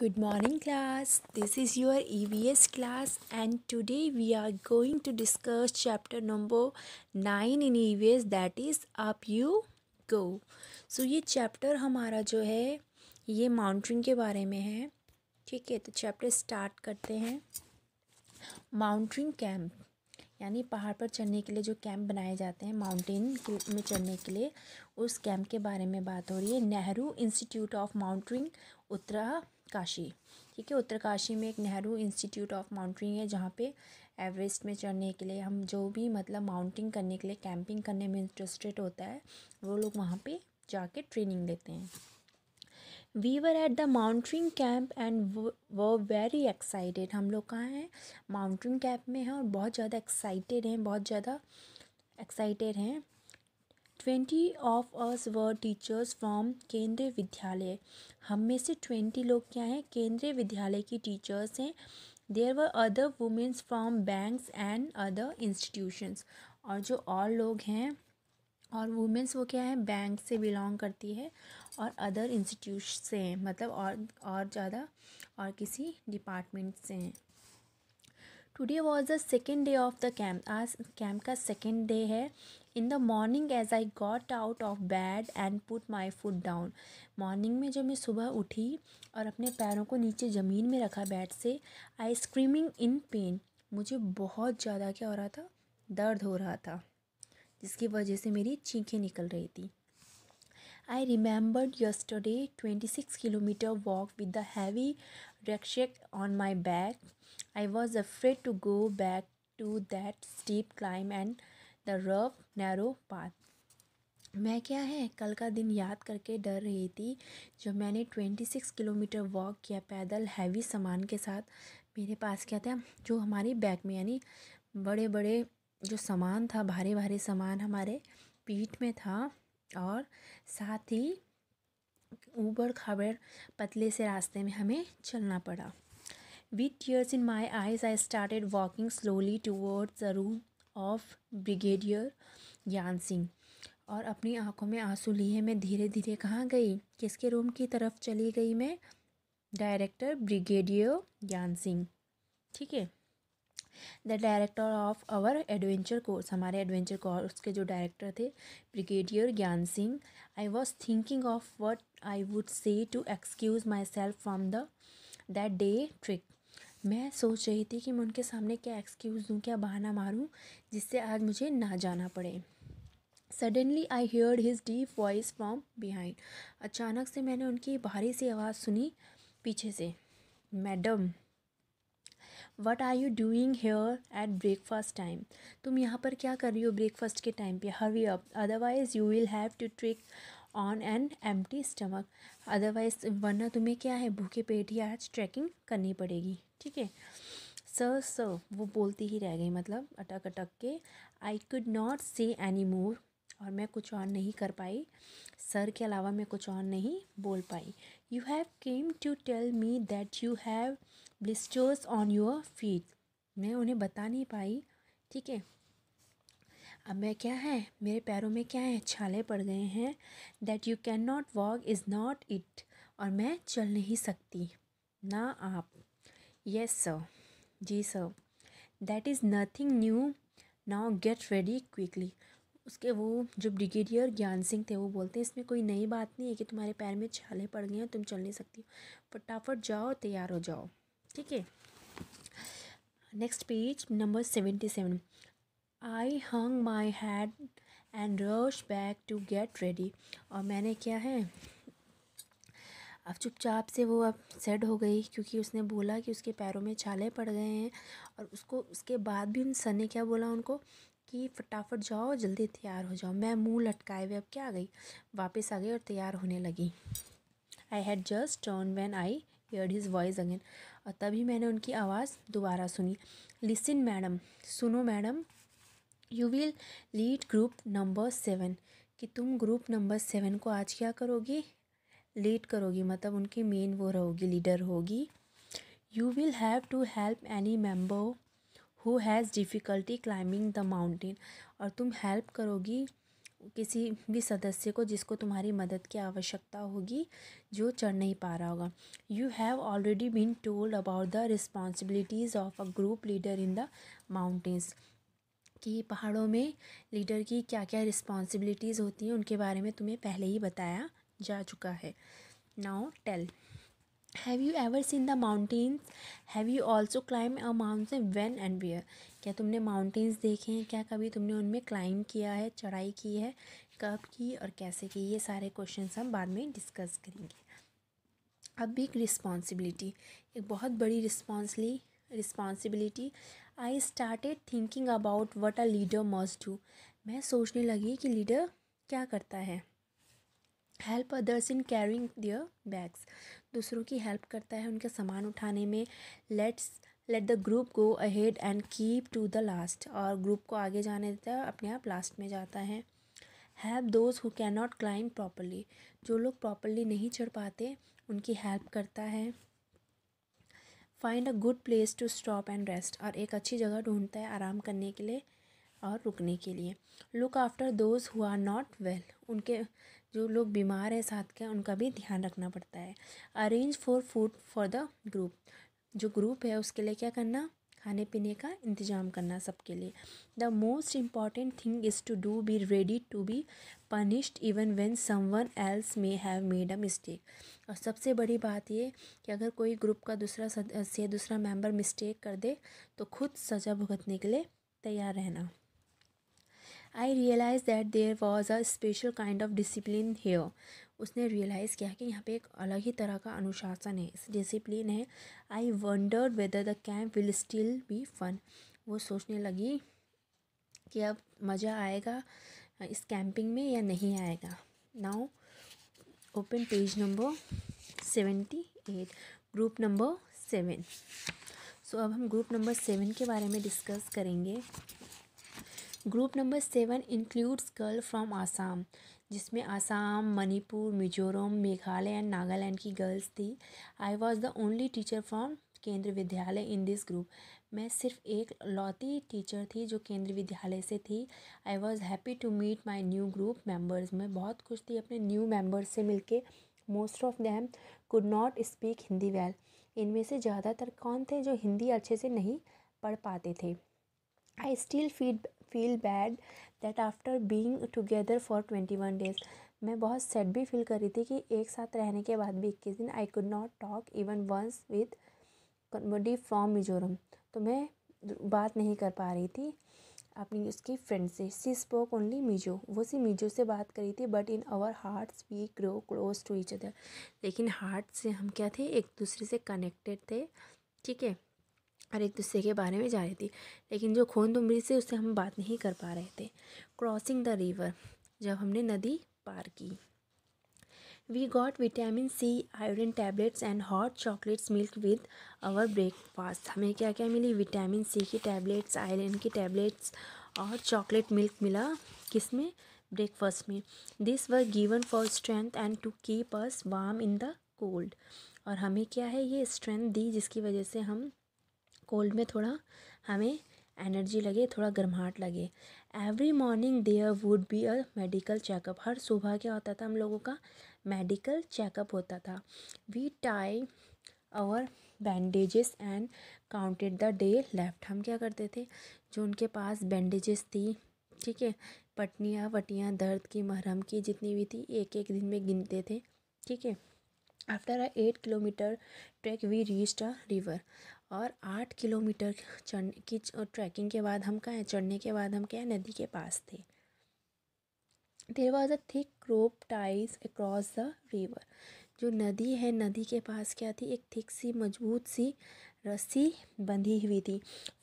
Good morning class. This is your EVS class and today we are going to discuss chapter number 9 in EVS that is up you go. So ye chapter hamara jo hai ye mountaineering ke bare mein hai theek hai to chapter start करते हैं mountaineering camp यानी पहाड़ पर चढ़ने के लिए जो camp बनाए जाते हैं माउंटेन में चढ़ने के लिए उस कैंप के बारे में बात हो रही है Nehru institute of mountaineering Uttarkashi ठीक है उत्तरकाशी में एक नेहरू इंस्टीट्यूट ऑफ माउंटेनिंग है जहाँ पे एवरेस्ट में चढ़ने के लिए हम जो भी मतलब माउंटेन करने के लिए कैंपिंग करने में इंटरेस्टेड होता है वो लोग वहाँ पे जाके ट्रेनिंग लेते हैं we were at the mountaineering camp and वो वेरी एक्साइटेड हम लोग कहाँ हैं माउंटेनिंग कैंप में हैं और बहुत ज़्यादा एक्साइटेड हैं बहुत ज़्यादा एक्साइटेड हैं ट्वेंटी ऑफ अस व टीचर्स फ्रॉम केंद्रीय विद्यालय हम में से ट्वेंटी लोग क्या हैं केंद्रीय विद्यालय की टीचर्स हैं there were other womens from banks and other institutions और जो और लोग हैं और वुमेंस वो क्या है बैंक से बिलोंग करती है और अदर इंस्टीट्यूट से हैं मतलब और और ज़्यादा और किसी डिपार्टमेंट से हैं today was the second day of the camp आज कैम्प का सेकेंड डे है in the morning as I got out of bed and put my foot down morning में जब मैं सुबह उठी और अपने पैरों को नीचे ज़मीन में रखा बैड से आई स्क्रीमिंग इन पेन मुझे बहुत ज़्यादा क्या हो रहा था दर्द हो रहा था जिसकी वजह से मेरी चीखें निकल रही थी I remembered yesterday twenty six kilometre walk with the heavy rucksack on my back I was afraid to go back to that steep climb and the rough narrow path. मैं क्या है कल का दिन याद करके डर रही थी जो मैंने ट्वेंटी सिक्स किलोमीटर वॉक किया पैदल हैवी सामान के साथ मेरे पास क्या था जो हमारी बैग में यानी बड़े बड़े जो सामान था भारी भारी सामान हमारे पीठ में था और साथ ही ऊबड़ खाबड़ पतले से रास्ते में हमें चलना पड़ा With tears in my eyes, I started walking slowly towards the room of brigadier Gyan Singh और अपनी आंखों में आंसू लिए मैं धीरे धीरे कहाँ गई किसके रूम की तरफ चली गई मैं डायरेक्टर ब्रिगेडियर ज्ञान सिंह ठीक है the director of our adventure course हमारे एडवेंचर कोर्स के जो डायरेक्टर थे brigadier Gyan Singh I was thinking of what I would say to excuse myself from the that day trek मैं सोच रही थी कि मैं उनके सामने क्या एक्सक्यूज़ दूँ क्या बहाना मारूँ जिससे आज मुझे ना जाना पड़े suddenly I hear his deep voice from behind अचानक से मैंने उनकी भारी सी आवाज़ सुनी पीछे से madam what are you doing here at breakfast time तुम यहाँ पर क्या कर रही हो ब्रेकफास्ट के टाइम पे hurry up otherwise you will have to trek on an empty stomach otherwise वरना तुम्हें क्या है भूखे पेट ही आज ट्रैकिंग करनी पड़ेगी ठीक है सर सर वो बोलती ही रह गई मतलब अटक अटक के I could not say any more और मैं कुछ और नहीं कर पाई सर के अलावा मैं कुछ और नहीं बोल पाई you have came to tell me that you have blisters on your feet मैं उन्हें बता नहीं पाई ठीक है अब मैं क्या है मेरे पैरों में क्या है छाले पड़ गए हैं that you can not walk is not it और मैं चल नहीं सकती ना आप yes sir ji sir that is nothing new now get ready quickly उसके वो जो ब्रिगेडियर ज्ञान सिंह थे वो बोलते हैं इसमें कोई नई बात नहीं है कि तुम्हारे पैर में छाले पड़ गए हैं तुम चल नहीं सकती फटाफट जाओ तैयार हो जाओ ठीक है next page number seventy seven I hung my head and rush back to get ready और मैंने क्या है अब चुपचाप से वो अब सेड हो गई क्योंकि उसने बोला कि उसके पैरों में छाले पड़ गए हैं और उसको उसके बाद भी उन सर ने क्या बोला उनको कि फटाफट जाओ जल्दी तैयार हो जाओ मैं मुंह लटकाए हुए अब क्या आ गई वापस आ गई और तैयार होने लगी I had just turn when I hear his voice again और तभी मैंने उनकी आवाज़ दोबारा सुनी लिसन मैडम सुनो madam you will lead group number seven कि तुम ग्रुप नंबर सेवन को आज क्या करोगी लीड करोगी मतलब उनकी मेन वो रहोगी लीडर होगी you will have to help any member who has difficulty climbing the mountain और तुम हेल्प करोगी किसी भी सदस्य को जिसको तुम्हारी मदद की आवश्यकता होगी जो चढ़ नहीं पा रहा होगा you have already been told about the responsibilities of a group leader in the mountains कि पहाड़ों में लीडर की क्या क्या रिस्पॉन्सिबिलिटीज़ होती हैं उनके बारे में तुम्हें पहले ही बताया जा चुका है now tell have you ever seen the mountains have you also climb a mountain when and where क्या तुमने माउंटेन्स देखे हैं क्या कभी तुमने उनमें क्लाइम किया है चढ़ाई की है कब की और कैसे की ये सारे क्वेश्चन हम बाद में डिस्कस करेंगे अब बिग रिस्पॉन्सिबिलिटी एक बहुत बड़ी responsibly responsibility I started thinking about what a leader must do मैं सोचने लगी कि लीडर क्या करता है help others in carrying their bags दूसरों की हेल्प करता है उनके सामान उठाने में let's let the group go ahead and keep to the last और ग्रुप को आगे जाने देता है अपने आप लास्ट में जाता है help those who can not climb properly जो लोग प्रॉपरली नहीं चढ़ पाते उनकी हेल्प करता है find a good place to stop and rest और एक अच्छी जगह ढूंढता है आराम करने के लिए और रुकने के लिए look after those who are not well उनके जो लोग बीमार हैं साथ के उनका भी ध्यान रखना पड़ता है arrange for food for the group जो ग्रुप है उसके लिए क्या करना खाने पीने का इंतज़ाम करना सबके लिए the most important thing is to do be ready to be punished even when someone else may have made a mistake और सबसे बड़ी बात ये कि अगर कोई ग्रुप का दूसरा सदस्य दूसरा मेंबर मिस्टेक कर दे तो खुद सज़ा भुगतने के लिए तैयार रहना I realise that there was a special kind of discipline here उसने रियलाइज़ किया कि यहाँ पे एक अलग ही तरह का अनुशासन है डिसिप्लिन है I wonder whether the camp will still be fun वो सोचने लगी कि अब मज़ा आएगा इस कैंपिंग में या नहीं आएगा now open page number seventy eight group number seven so अब हम ग्रुप नंबर सेवन के बारे में डिस्कस करेंगे group number seven includes girl from Assam जिसमें आसाम मणिपुर मिजोरम मेघालय एंड नागालैंड की गर्ल्स थी I was the only teacher from Kendra Vidyalaya in this group मैं सिर्फ एक लौती टीचर थी जो केंद्र विद्यालय से थी I was happy to meet my new group members मैं बहुत खुश थी अपने न्यू मेंबर्स से मिलके most of them could not speak Hindi well इनमें से ज़्यादातर कौन थे जो हिंदी अच्छे से नहीं पढ़ पाते थे I still feel feel bad that after being together for twenty one days मैं बहुत सेट भी फील कर रही थी कि एक साथ रहने के बाद भी इक्कीस दिन I could not talk even once with Kamodi from Mizoram तो मैं बात नहीं कर पा रही थी अपनी उसकी फ्रेंड से सी स्पोक ओनली मिजो वो सी मिजो से बात करी थी but in our hearts we grow close to each other लेकिन हार्ट से हम क्या थे एक दूसरे से कनेक्टेड थे ठीक है और एक दूसरे के बारे में जा रही थी लेकिन जो खून दुमरी तो से उससे हम बात नहीं कर पा रहे थे क्रॉसिंग द रिवर जब हमने नदी पार की we got vitamin C iodine tablets and hot chocolates milk with our breakfast हमें क्या क्या मिली विटामिन सी की टैबलेट्स आयरन की टैबलेट्स और चॉकलेट मिल्क मिला किस में ब्रेकफास्ट में this were given for strength and to keep us warm in the cold और हमें क्या है ये स्ट्रेंथ दी जिसकी वजह से हम कोल्ड में थोड़ा हमें एनर्जी लगे थोड़ा गर्माहट लगे every morning there would be a medical checkup हर सुबह क्या होता था हम लोगों का मेडिकल चेकअप होता था we tie our bandages and counted the day left हम क्या करते थे जो उनके पास बैंडेजेस थी ठीक है पटनियाँ वटियाँ दर्द की महरम की जितनी भी थी एक एक दिन में गिनते थे ठीक है after a eight kilometre track we reached a river और आठ किलोमीटर चढ़ की ट्रैकिंग के बाद हम कहाँ चढ़ने के बाद हम क्या नदी के पास थे there was a thick rope ties across the river जो नदी है नदी के पास क्या थी एक थिक सी मजबूत सी रस्सी बंधी हुई थी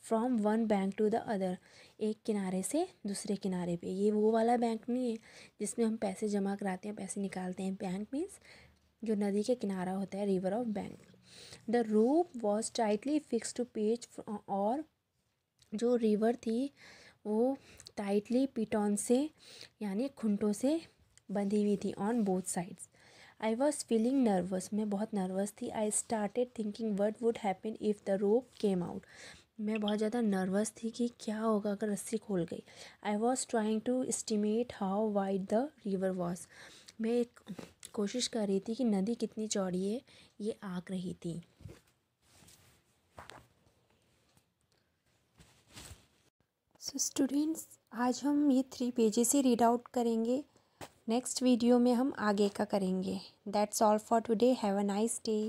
from one bank to the other एक किनारे से दूसरे किनारे पे ये वो वाला बैंक नहीं है जिसमें हम पैसे जमा कराते हैं पैसे निकालते हैं बैंक मीन्स जो नदी के किनारा होता है river of bank the rope was tightly fix to page और जो रिवर थी वो टाइटली पिटॉन से यानी खुंटों से बंधी हुई थी on both sides I was feeling nervous मैं बहुत नर्वस थी I started thinking what would happen if the rope came out मैं बहुत ज़्यादा नर्वस थी कि क्या होगा अगर रस्सी खोल गई I was trying to estimate how wide the river was मैं एक कोशिश कर रही थी कि नदी कितनी चौड़ी है ये आँक रही थी सो so स्टूडेंट्स आज हम ये थ्री पेजेस ही रीड आउट करेंगे नेक्स्ट वीडियो में हम आगे का करेंगे that's all for today have a nice day